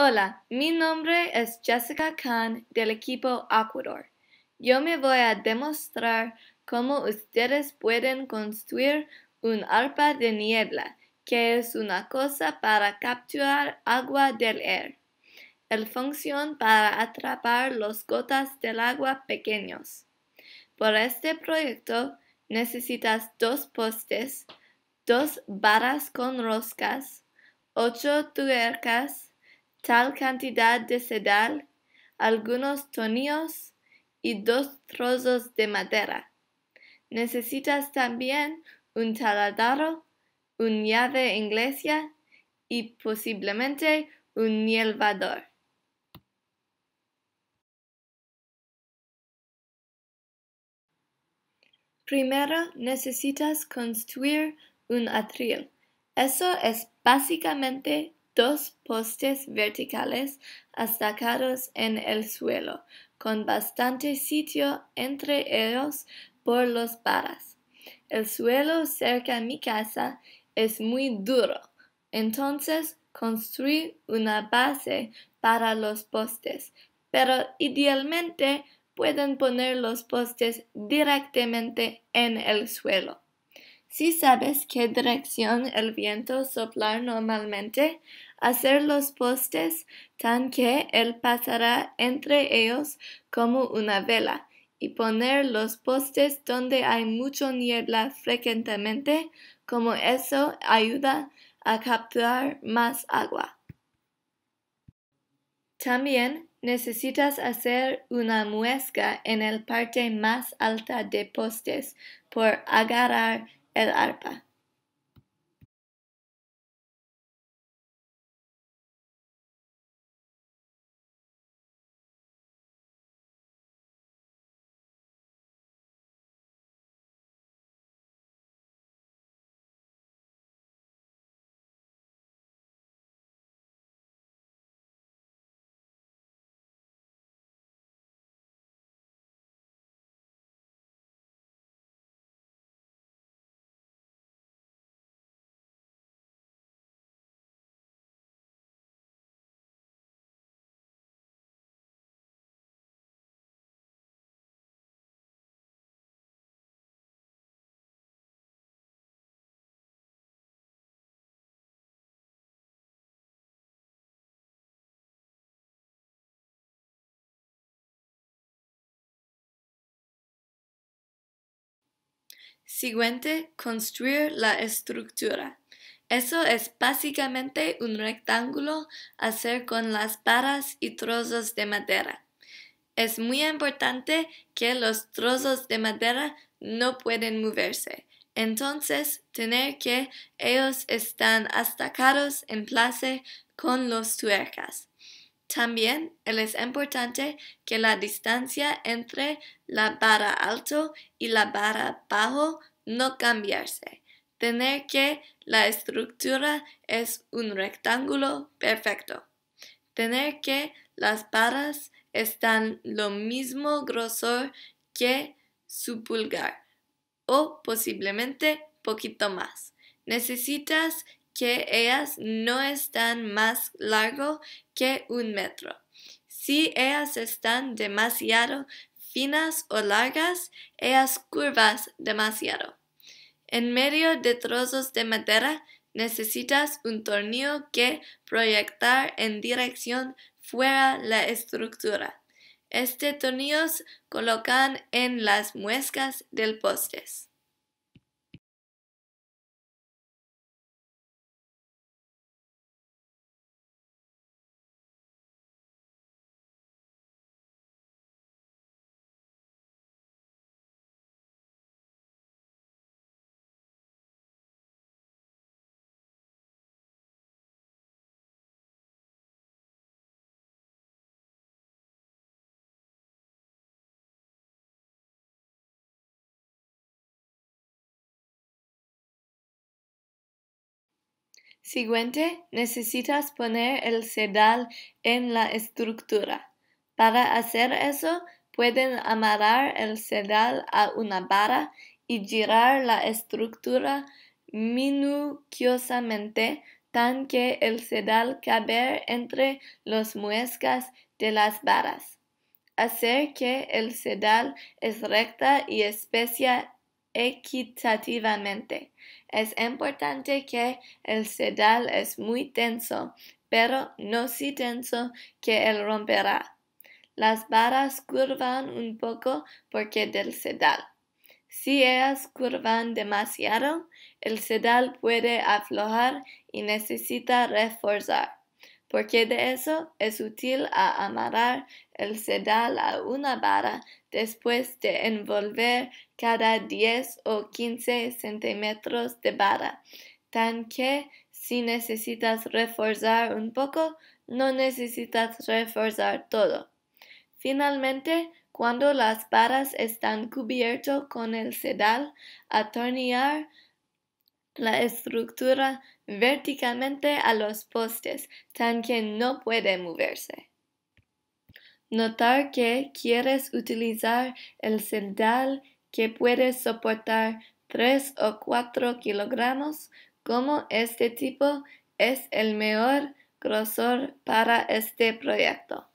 Hola, mi nombre es Jessica Khan del equipo Aquador. Yo me voy a demostrar cómo ustedes pueden construir un arpa de niebla, que es una cosa para capturar agua del aire. El función para atrapar las gotas del agua pequeños. Por este proyecto necesitas dos postes, dos varas con roscas, ocho tuercas, tal cantidad de sedal, algunos tonillos y dos trozos de madera. Necesitas también un taladro, un llave inglesa y posiblemente un nielvador. Primero necesitas construir un atril. Eso es básicamente dos postes verticales estacados en el suelo, con bastante sitio entre ellos por los paras. El suelo cerca de mi casa es muy duro, entonces construí una base para los postes, pero idealmente pueden poner los postes directamente en el suelo. Si sabes qué dirección el viento soplar normalmente, hacer los postes tan que él pasará entre ellos como una vela, y poner los postes donde hay mucho niebla frecuentemente, como eso ayuda a capturar más agua. También necesitas hacer una muesca en el parte más alta de postes por agarrar el arpa. Siguiente, construir la estructura. Eso es básicamente un rectángulo hacer con las varas y trozos de madera. Es muy importante que los trozos de madera no pueden moverse. Entonces, tener que ellos están atacados en place con los tuercas. También es importante que la distancia entre la barra alto y la barra bajo no cambiarse. Tener que la estructura es un rectángulo perfecto. Tener que las barras están lo mismo grosor que su pulgar o posiblemente poquito más. Necesitas que ellas no están más largo que un metro. Si ellas están demasiado finas o largas, ellas curvas demasiado. En medio de trozos de madera necesitas un tornillo que proyectar en dirección fuera la estructura. Este tornillos colocan en las muescas del postes. siguiente necesitas poner el sedal en la estructura. Para hacer eso, pueden amarrar el sedal a una vara y girar la estructura minuciosamente tan que el sedal caber entre los muescas de las varas. Hacer que el sedal es recta y especia equitativamente. Es importante que el sedal es muy tenso, pero no si tenso que él romperá. Las varas curvan un poco porque del sedal. Si ellas curvan demasiado, el sedal puede aflojar y necesita reforzar, porque de eso es útil a amarrar el sedal a una vara después de envolver cada 10 o 15 centímetros de vara, tan que si necesitas reforzar un poco, no necesitas reforzar todo. Finalmente, cuando las varas están cubiertas con el sedal, atornillar la estructura verticalmente a los postes, tan que no puede moverse. Notar que quieres utilizar el sendal que puede soportar 3 o 4 kilogramos, como este tipo es el mejor grosor para este proyecto.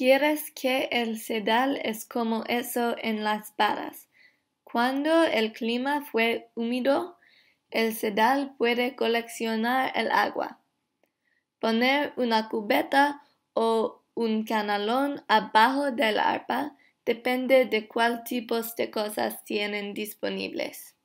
Quieres que el sedal es como eso en las varas. Cuando el clima fue húmedo, el sedal puede coleccionar el agua. Poner una cubeta o un canalón abajo del arpa depende de cuál tipos de cosas tienen disponibles.